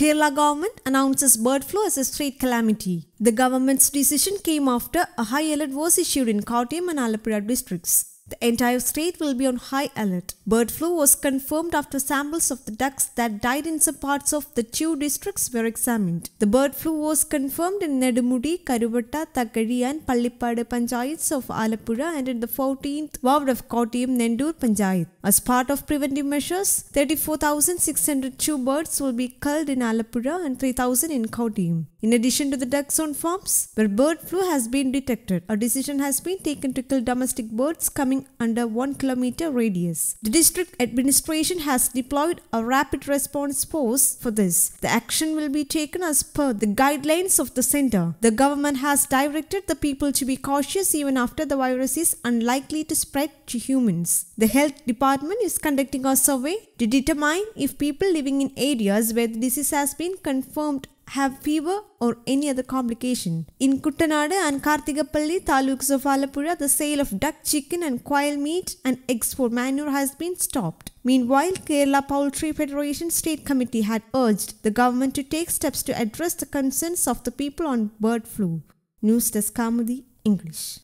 Kerala government announces bird flu as a state calamity. The government's decision came after a high alert was issued in Kottayam and Alappuzha districts. The entire state will be on high alert. Bird flu was confirmed after samples of the ducks that died in some parts of the two districts were examined. The bird flu was confirmed in Nedumudi, Karuvatta, Thakari and Pallipadu panchayats of Alapura and in the 14th ward of Kottayam Nendur panchayat. As part of preventive measures, 34,602 birds will be culled in Alapura and 3,000 in Kottayam. In addition to the ducks on farms where bird flu has been detected, a decision has been taken to kill domestic birds coming lying under 1 kilometer radius. The district administration has deployed a rapid response force for this. The action will be taken as per the guidelines of the center. The government has directed the people to be cautious even after the virus is unlikely to spread to humans. The health department is conducting a survey to determine if people living in areas where the disease has been confirmed have fever or any other complication. In Kuttanad and Kartigapalli, taluks of Alapura, the sale of duck, chicken and quail meat and eggs for manure has been stopped. Meanwhile, Kerala Poultry Federation State Committee had urged the government to take steps to address the concerns of the people on bird flu. News Desk English.